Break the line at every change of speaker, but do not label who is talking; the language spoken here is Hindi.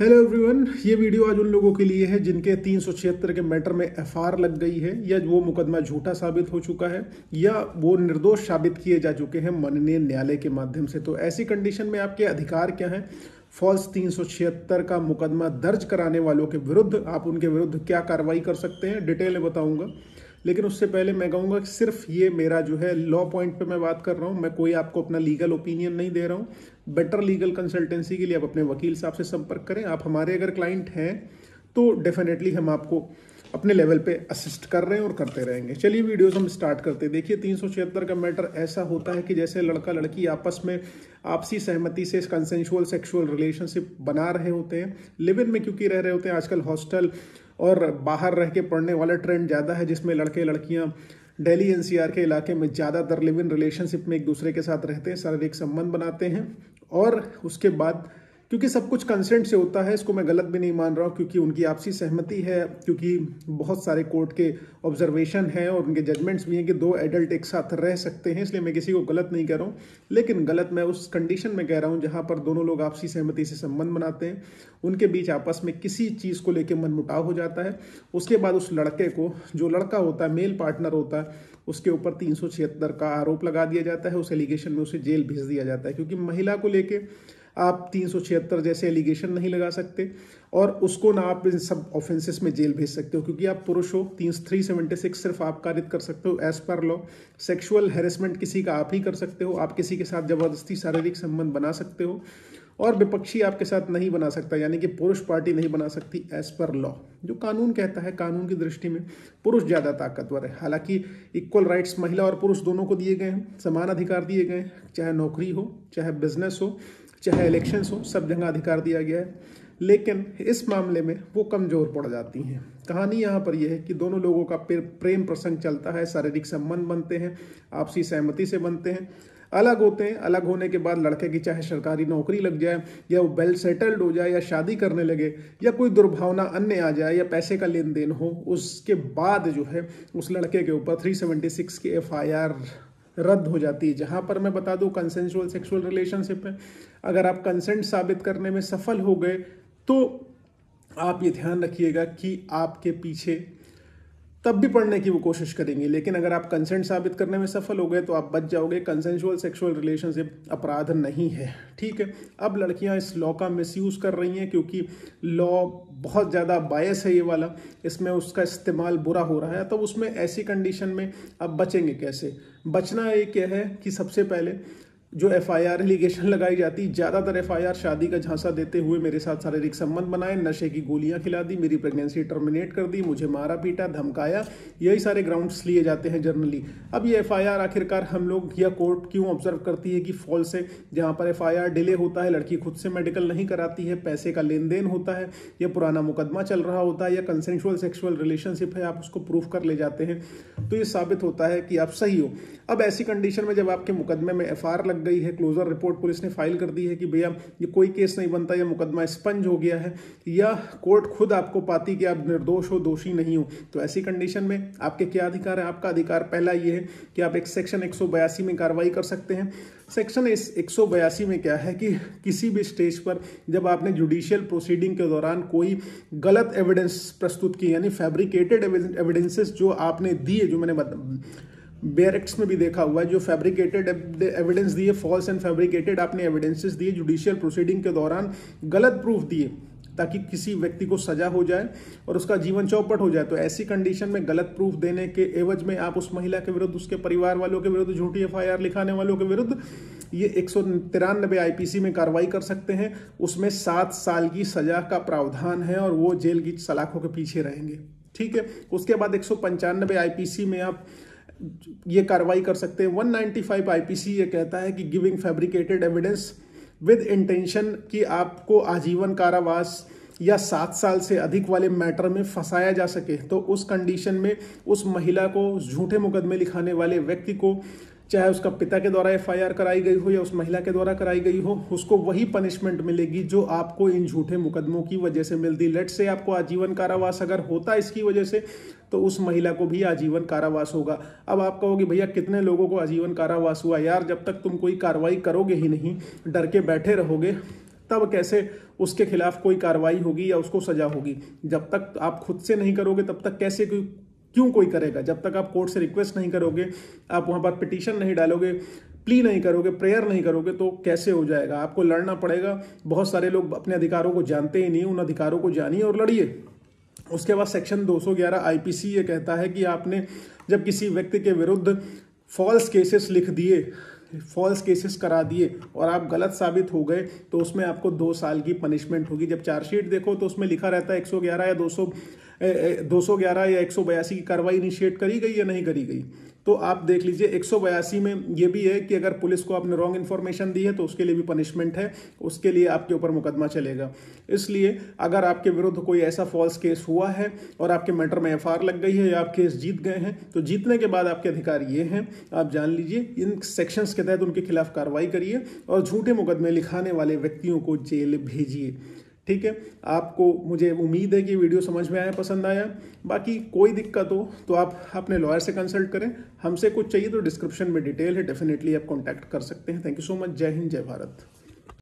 हेलो एवरीवन ये वीडियो आज उन लोगों के लिए है जिनके तीन के मैटर में एफआर लग गई है या वो मुकदमा झूठा साबित हो चुका है या वो निर्दोष साबित किए जा चुके हैं माननीय न्यायालय के माध्यम से तो ऐसी कंडीशन में आपके अधिकार क्या हैं फॉल्स तीन का मुकदमा दर्ज कराने वालों के विरुद्ध आप उनके विरुद्ध क्या कार्रवाई कर सकते हैं डिटेल में बताऊंगा लेकिन उससे पहले मैं कहूँगा कि सिर्फ ये मेरा जो है लॉ पॉइंट पे मैं बात कर रहा हूँ मैं कोई आपको अपना लीगल ओपिनियन नहीं दे रहा हूँ बेटर लीगल कंसल्टेंसी के लिए आप अपने वकील साहब से संपर्क करें आप हमारे अगर क्लाइंट हैं तो डेफिनेटली हम आपको अपने लेवल पे असिस्ट कर रहे हैं और करते रहेंगे चलिए वीडियोस हम स्टार्ट करते हैं देखिए तीन का मैटर ऐसा होता है कि जैसे लड़का लड़की आपस में आपसी सहमति से कंसेंशुअल सेक्सुअल रिलेशनशिप बना रहे होते हैं लिव इन में क्योंकि रह रहे होते हैं आजकल हॉस्टल और बाहर रह के पढ़ने वाला ट्रेंड ज़्यादा है जिसमें लड़के लड़कियाँ डेली एन के इलाके में ज़्यादातर लिव इन रिलेशनशिप में एक दूसरे के साथ रहते हैं शारीरिक संबंध बनाते हैं और उसके बाद क्योंकि सब कुछ कंसेंट से होता है इसको मैं गलत भी नहीं मान रहा हूँ क्योंकि उनकी आपसी सहमति है क्योंकि बहुत सारे कोर्ट के ऑब्जर्वेशन हैं और उनके जजमेंट्स भी हैं कि दो एडल्ट एक साथ रह सकते हैं इसलिए मैं किसी को गलत नहीं कह रहा हूँ लेकिन गलत मैं उस कंडीशन में कह रहा हूँ जहाँ पर दोनों लोग आपसी सहमति से संबंध बनाते हैं उनके बीच आपस में किसी चीज़ को लेकर मनमुटाव हो जाता है उसके बाद उस लड़के को जो लड़का होता है मेल पार्टनर होता है उसके ऊपर तीन का आरोप लगा दिया जाता है उस एलिगेशन में उसे जेल भेज दिया जाता है क्योंकि महिला को लेकर आप तीन जैसे एलिगेशन नहीं लगा सकते और उसको ना आप इन सब ऑफेंसेस में जेल भेज सकते हो क्योंकि आप पुरुष हो तीन थ्री सेवेंटी सिक्स सिर्फ आप कारित कर सकते हो as per law sexual harassment किसी का आप ही कर सकते हो आप किसी के साथ जबरदस्ती शारीरिक संबंध बना सकते हो और विपक्षी आपके साथ नहीं बना सकता यानी कि पुरुष पार्टी नहीं बना सकती एज पर लॉ जो कानून कहता है कानून की दृष्टि में पुरुष ज़्यादा ताकतवर है हालांकि इक्वल राइट्स महिला और पुरुष दोनों को दिए गए हैं समान अधिकार दिए गए हैं चाहे नौकरी हो चाहे बिजनेस हो चाहे इलेक्शंस हो सब जगह अधिकार दिया गया है लेकिन इस मामले में वो कमज़ोर पड़ जाती हैं कहानी यहाँ पर यह है कि दोनों लोगों का प्रेम प्रसंग चलता है शारीरिक संबंध बनते हैं आपसी सहमति से बनते हैं अलग होते हैं अलग होने के बाद लड़के की चाहे सरकारी नौकरी लग जाए या वो वेल सेटल्ड हो जाए या शादी करने लगे या कोई दुर्भावना अन्य आ जाए या पैसे का लेन देन हो उसके बाद जो है उस लड़के के ऊपर 376 की एफआईआर रद्द हो जाती है जहाँ पर मैं बता दूँ कंसेंशुअल सेक्सुअल रिलेशनशिप में अगर आप कंसेंट साबित करने में सफल हो गए तो आप ये ध्यान रखिएगा कि आपके पीछे तब भी पढ़ने की वो कोशिश करेंगी लेकिन अगर आप कंसेंट साबित करने में सफल हो गए तो आप बच जाओगे कंसेंशुअल सेक्सुअल रिलेशनशिप अपराध नहीं है ठीक है अब लड़कियां इस लॉ का मिस कर रही हैं क्योंकि लॉ बहुत ज़्यादा बायस है ये वाला इसमें उसका इस्तेमाल बुरा हो रहा है तो उसमें ऐसी कंडीशन में आप बचेंगे कैसे बचना ये क्या है कि सबसे पहले जो एफ आई आर एलिगेशन लगाई जाती ज़्यादातर एफ आई आर शादी का झांसा देते हुए मेरे साथ शारीरिक संबंध बनाए नशे की गोलियां खिला दी मेरी प्रेगनेंसी टर्मिनेट कर दी मुझे मारा पीटा धमकाया यही सारे ग्राउंड्स लिए जाते हैं जर्नली अब ये एफ आई आर आखिरकार हम लोग या कोर्ट क्यों ऑब्जर्व करती है कि फॉल्स है जहाँ पर एफ आई आर डिले होता है लड़की खुद से मेडिकल नहीं कराती है पैसे का लेन देन होता है या पुराना मुकदमा चल रहा होता है या कंसेंशुअल सेक्सुअल रिलेशनशिप है आप उसको प्रूफ कर ले जाते हैं तो ये साबित होता है कि आप सही हो अब ऐसी कंडीशन में जब आपके मुकदमे में एफ लग गई है क्लोजर रिपोर्ट पुलिस ने फाइल कर दी है कि भैया ये कोई केस नहीं बनता या मुकदमा स्पंज हो गया है या कोर्ट खुद आपको पाती कि आप निर्दोष हो दोषी नहीं हो तो ऐसी कंडीशन में आपके क्या अधिकार है आपका अधिकार पहला ये है कि आप एक सेक्शन एक में कार्रवाई कर सकते हैं सेक्शन इस एक में क्या है कि किसी भी स्टेज पर जब आपने जुडिशियल प्रोसीडिंग के दौरान कोई गलत एविडेंस प्रस्तुत की यानी फैब्रिकेटेड एविडेंसेस जो आपने दिए जो मैंने बता बेयर एक्ट्स में भी देखा हुआ है जो फैब्रिकेटेड एविडेंस दिए फॉल्स एंड फैब्रिकेटेड आपने एविडेंसेस दिए जुडिशियल प्रोसीडिंग के दौरान गलत प्रूफ दिए ताकि किसी व्यक्ति को सजा हो जाए और उसका जीवन चौपट हो जाए तो ऐसी कंडीशन में गलत प्रूफ देने के एवज में आप उस महिला के विरुद्ध उसके परिवार वालों के विरुद्ध झूठी एफ लिखाने वालों के विरुद्ध ये एक सौ तिरानबे आईपीसी में कार्रवाई कर सकते हैं उसमें सात साल की सजा का प्रावधान है और वो जेल की सलाखों के पीछे रहेंगे ठीक है उसके बाद एक सौ पंचानबे आईपीसी में आप ये कार्रवाई कर सकते हैं 195 नाइन्टी ये कहता है कि giving fabricated evidence with intention कि आपको आजीवन कारावास या सात साल से अधिक वाले मैटर में फंसाया जा सके तो उस कंडीशन में उस महिला को झूठे मुकदमे लिखाने वाले व्यक्ति को चाहे उसका पिता के द्वारा एफ कराई गई हो या उस महिला के द्वारा कराई गई हो उसको वही पनिशमेंट मिलेगी जो आपको इन झूठे मुकदमों की वजह से मिलती लेट से आपको आजीवन कारावास अगर होता इसकी वजह से तो उस महिला को भी आजीवन कारावास होगा अब आप कहोगे भैया कितने लोगों को आजीवन कारावास हुआ यार जब तक तुम कोई कार्रवाई करोगे ही नहीं डर के बैठे रहोगे तब कैसे उसके खिलाफ कोई कार्रवाई होगी या उसको सजा होगी जब तक आप खुद से नहीं करोगे तब तक कैसे कोई क्यों कोई करेगा जब तक आप कोर्ट से रिक्वेस्ट नहीं करोगे आप वहाँ पर पिटिशन नहीं डालोगे प्ली नहीं करोगे प्रेयर नहीं करोगे तो कैसे हो जाएगा आपको लड़ना पड़ेगा बहुत सारे लोग अपने अधिकारों को जानते ही नहीं उन अधिकारों को जानिए और लड़िए उसके बाद सेक्शन 211 सौ ये कहता है कि आपने जब किसी व्यक्ति के विरुद्ध फॉल्स केसेस लिख दिए फॉल्स केसेस करा दिए और आप गलत साबित हो गए तो उसमें आपको दो साल की पनिशमेंट होगी जब चार्जशीट देखो तो उसमें लिखा रहता है एक या दो सौ या एक की कार्रवाई इनिशिएट करी गई या नहीं करी गई तो आप देख लीजिए एक में ये भी है कि अगर पुलिस को आपने रॉन्ग इन्फॉर्मेशन दी है तो उसके लिए भी पनिशमेंट है उसके लिए आपके ऊपर मुकदमा चलेगा इसलिए अगर आपके विरुद्ध कोई ऐसा फॉल्स केस हुआ है और आपके मैटर में एफ लग गई है या आप केस जीत गए हैं तो जीतने के बाद आपके अधिकार ये हैं आप जान लीजिए इन सेक्शंस के तहत उनके खिलाफ कार्रवाई करिए और झूठे मुकदमे लिखाने वाले व्यक्तियों को जेल भेजिए ठीक है आपको मुझे उम्मीद है कि वीडियो समझ में आया पसंद आया बाकी कोई दिक्कत हो तो आप अपने लॉयर से कंसल्ट करें हमसे कुछ चाहिए तो डिस्क्रिप्शन में डिटेल है डेफिनेटली आप कॉन्टैक्ट कर सकते हैं थैंक यू सो मच जय हिंद जय भारत